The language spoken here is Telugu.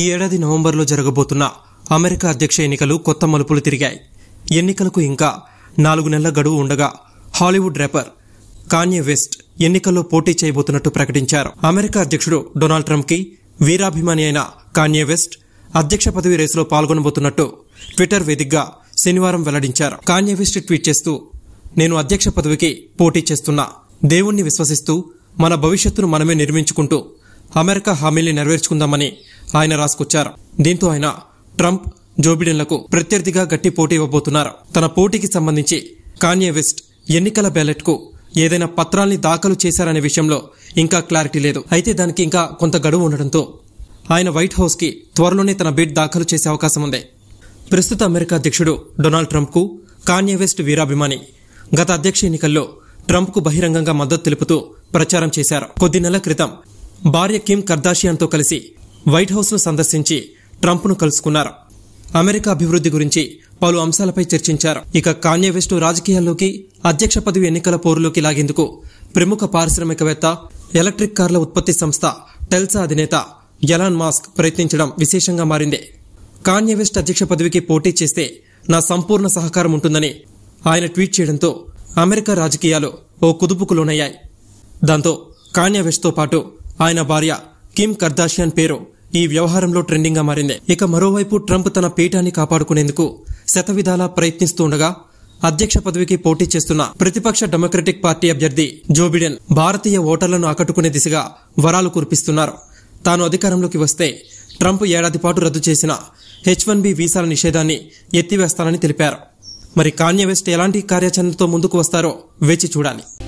ఈ ఏడాది నవంబర్లో జరగబోతున్న అమెరికా అధ్యక్ష ఎన్నికలు కొత్త మలుపులు తిరిగాయి ఎన్నికలకు ఇంకా నాలుగు నెలల గడువు ఉండగా హాలీవుడ్ రేపర్ కాన్యే వెస్ట్ ఎన్నికల్లో పోటీ చేయబోతున్నట్టు ప్రకటించారు అమెరికా అధ్యక్షుడు డొనాల్డ్ ట్రంప్ కి వీరాభిమాని అయిన కాన్యే వెస్ట్ అధ్యక్ష పదవి రేసులో పాల్గొనబోతున్నట్టు ట్విట్టర్ వేదికగా శనివారం వెల్లడించారు కాన్యే వెస్ట్ ట్వీట్ చేస్తూ నేను అధ్యక్ష పదవికి పోటీ చేస్తున్నా దేవుణ్ణి విశ్వసిస్తూ మన భవిష్యత్తును మనమే నిర్మించుకుంటూ అమెరికా హామీల్ని నెరవేర్చుకుందామని ఆయన రాసుకొచ్చారు దీంతో ఆయన ట్రంప్ జోబిడెన్లకు ప్రత్యర్థిగా గట్టి పోటీ ఇవ్వబోతున్నారు తన పోటీకి సంబంధించి కాన్యవెస్ట్ వెస్ట్ ఎన్నికల బ్యాలెట్కు ఏదైనా పత్రాల్ని దాఖలు చేశారనే విషయంలో ఇంకా క్లారిటీ లేదు అయితే దానికి ఇంకా కొంత గడువు ఉండడంతో ఆయన వైట్ హౌస్కి త్వరలోనే తన బిడ్ దాఖలు చేసే అవకాశం ఉంది ప్రస్తుత అమెరికా అధ్యక్షుడు డొనాల్డ్ ట్రంప్కు కాన్యే వెస్ట్ వీరాభిమాని గత అధ్యక్ష ఎన్నికల్లో ట్రంప్కు బహిరంగంగా మద్దతు తెలుపుతూ ప్రచారం చేశారు కొద్ది నెలల క్రితం భార్య కిమ్ కర్దాషియాన్తో కలిసి వైట్ హౌస్ను సందర్శించి ట్రంప్ను కలుసుకున్నారు అమెరికా అభివృద్ది గురించి పలు అంశాలపై చర్చించారు ఇక కాన్యా రాజకీయాల్లోకి అధ్యక్ష పదవి ఎన్నికల పోరులోకి లాగేందుకు ప్రముఖ పారిశ్రామికవేత్త ఎలక్ట్రిక్ కార్ల ఉత్పత్తి సంస్థ టెల్సా అధినేత ఎలాన్ మాస్క్ ప్రయత్నించడం విశేషంగా మారింది కాన్యా అధ్యక్ష పదవికి పోటీ చేస్తే నా సంపూర్ణ సహకారం ఉంటుందని ఆయన ట్వీట్ చేయడంతో అమెరికా రాజకీయాలు ఓ కుదుపుకు లోనయ్యాయి దాంతో కాన్యా పాటు ఆయన భార్య కిమ్ కర్దాషియాన్ పేరు ఈ వ్యవహారంలో ట్రెండింగ్గా మారింది ఇక మరోవైపు ట్రంప్ తన పీఠాన్ని కాపాడుకునేందుకు శతవిధాలా ప్రయత్నిస్తూ అధ్యక్ష పదవికి పోటీ చేస్తున్న ప్రతిపక్ష డెమోక్రటిక్ పార్టీ అభ్యర్థి జో బిడెన్ భారతీయ ఓటర్లను ఆకట్టుకునే దిశగా వరాలు కురిపిస్తున్నారు తాను అధికారంలోకి వస్తే ట్రంప్ ఏడాది పాటు రద్దు చేసిన హెచ్ వన్ బి వీసాల నిషేధాన్ని ఎత్తివేస్తానని తెలిపారు మరి కాన్యవెస్ట్ ఎలాంటి కార్యాచరణతో ముందుకు వస్తారో వేచి చూడాలి